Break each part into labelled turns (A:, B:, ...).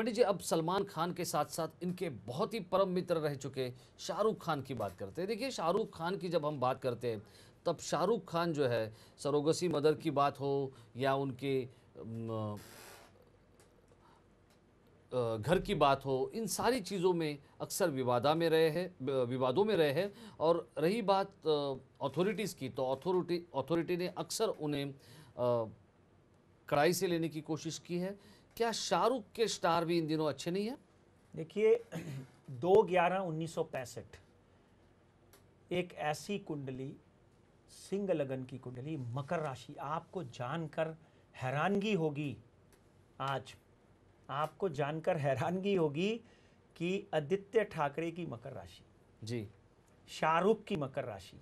A: पंडित जी अब सलमान खान के साथ साथ इनके बहुत ही परम मित्र रह चुके शाहरुख खान की बात करते हैं देखिए शाहरुख खान की जब हम बात करते हैं तब शाहरुख खान जो है सरोगसी मदर की बात हो या उनके घर की बात हो इन सारी चीज़ों में अक्सर विवादा में रहे हैं विवादों में रहे हैं और रही बात अथॉरिटीज़ की तो अथॉरिटी अथॉरिटी ने अक्सर उन्हें कड़ाई से लेने की कोशिश की है क्या शाहरुख के स्टार
B: भी इन दिनों अच्छे नहीं है देखिए दो ग्यारह उन्नीस सौ एक ऐसी कुंडली सिंह लगन की कुंडली मकर राशि आपको जानकर हैरानगी होगी आज आपको जानकर हैरानगी होगी कि आदित्य ठाकरे की मकर राशि जी शाहरुख की मकर राशि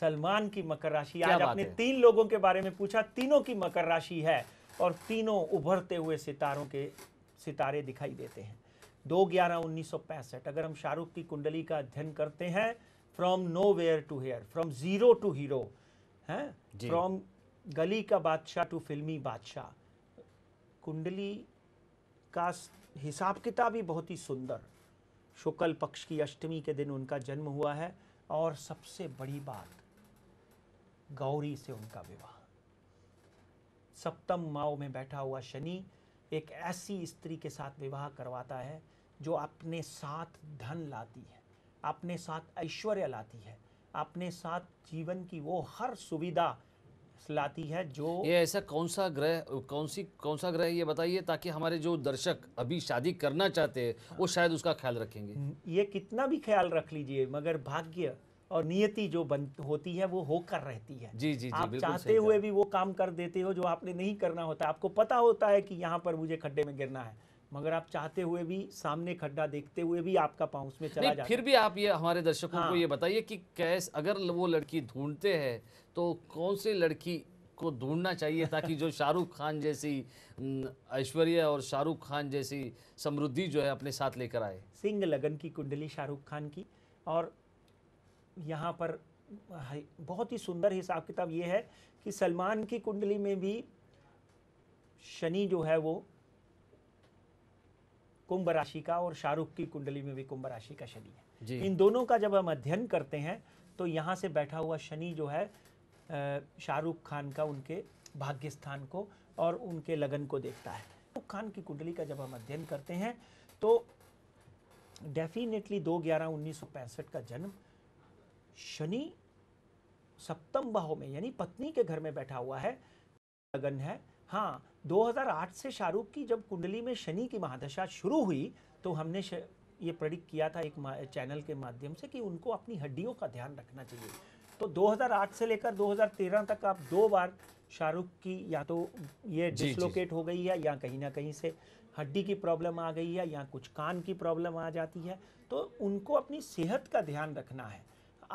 B: सलमान की मकर राशि आज आपने तीन लोगों के बारे में पूछा तीनों की मकर राशि है और तीनों उभरते हुए सितारों के सितारे दिखाई देते हैं दो ग्यारह उन्नीस अगर हम शाहरुख की कुंडली का अध्ययन करते हैं from nowhere to here from zero to hero हैं फ्रॉम गली का बादशाह टू फिल्मी बादशाह कुंडली का हिसाब किताब ही बहुत ही सुंदर शुक्ल पक्ष की अष्टमी के दिन उनका जन्म हुआ है और सबसे बड़ी बात गौरी से उनका विवाह सप्तम माओ में बैठा हुआ शनि एक ऐसी स्त्री के साथ विवाह करवाता है जो अपने साथ धन लाती है अपने साथ ऐश्वर्य लाती है अपने साथ जीवन की वो हर सुविधा लाती है जो
A: ये ऐसा कौन सा ग्रह कौन सी कौन सा ग्रह ये बताइए ताकि हमारे जो दर्शक अभी शादी करना चाहते हैं वो शायद उसका ख्याल रखेंगे
B: ये कितना भी ख्याल रख लीजिए मगर भाग्य और नियति जो बन होती है वो होकर रहती है जी जी, जी आप चाहते हुए भी वो काम कर देते हो जो आपने नहीं करना होता आपको पता होता है कि यहाँ पर मुझे खड्डे में गिरना है मगर आप चाहते हुए भी सामने खड्डा देखते हुए भी आपका पाँव उसमें चला जाता फिर भी
A: आप ये हमारे दर्शकों हाँ। को ये हाँ। बताइए कि कैस अगर वो लड़की ढूंढते हैं तो कौन सी लड़की को ढूंढना चाहिए ताकि जो शाहरुख खान जैसी ऐश्वर्या और शाहरुख खान जैसी
B: समृद्धि जो है अपने साथ लेकर आए सिंह लगन की कुंडली शाहरुख खान की और यहाँ पर बहुत ही सुंदर हिसाब किताब ये है कि सलमान की कुंडली में भी शनि जो है वो कुंभ राशि का और शाहरुख की कुंडली में भी कुंभ राशि का शनि है इन दोनों का जब हम अध्ययन करते हैं तो यहाँ से बैठा हुआ शनि जो है शाहरुख खान का उनके भाग्य स्थान को और उनके लगन को देखता है शाहरुख खान की कुंडली का जब हम अध्ययन करते हैं तो डेफिनेटली दो ग्यारह उन्नीस का जन्म शनि सप्तम भाव में यानी पत्नी के घर में बैठा हुआ है लगन है हाँ 2008 से शाहरुख की जब कुंडली में शनि की महादशा शुरू हुई तो हमने ये प्रेडिक्ट किया था एक चैनल के माध्यम से कि उनको अपनी हड्डियों का ध्यान रखना चाहिए तो 2008 से लेकर 2013 तक आप दो बार शाहरुख की या तो ये डिसलोकेट हो गई है या कहीं ना कहीं से हड्डी की प्रॉब्लम आ गई है या कुछ कान की प्रॉब्लम आ जाती है तो उनको अपनी सेहत का ध्यान रखना है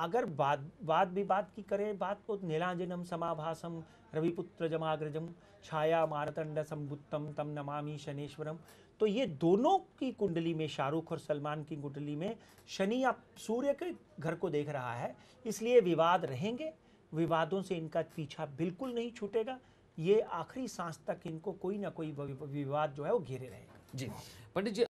B: अगर वाद वाद विवाद की करें बात तो नीलांजनम समाभासम रविपुत्र जमाग्रजम छाया मारतंड समुत्तम तम नमामि शनेश्वरम तो ये दोनों की कुंडली में शाहरुख और सलमान की कुंडली में शनि या सूर्य के घर को देख रहा है इसलिए विवाद रहेंगे विवादों से इनका पीछा बिल्कुल नहीं छूटेगा ये आखिरी सांस तक इनको कोई ना कोई विवाद जो है वो घेरे रहेगा जी पंडित जी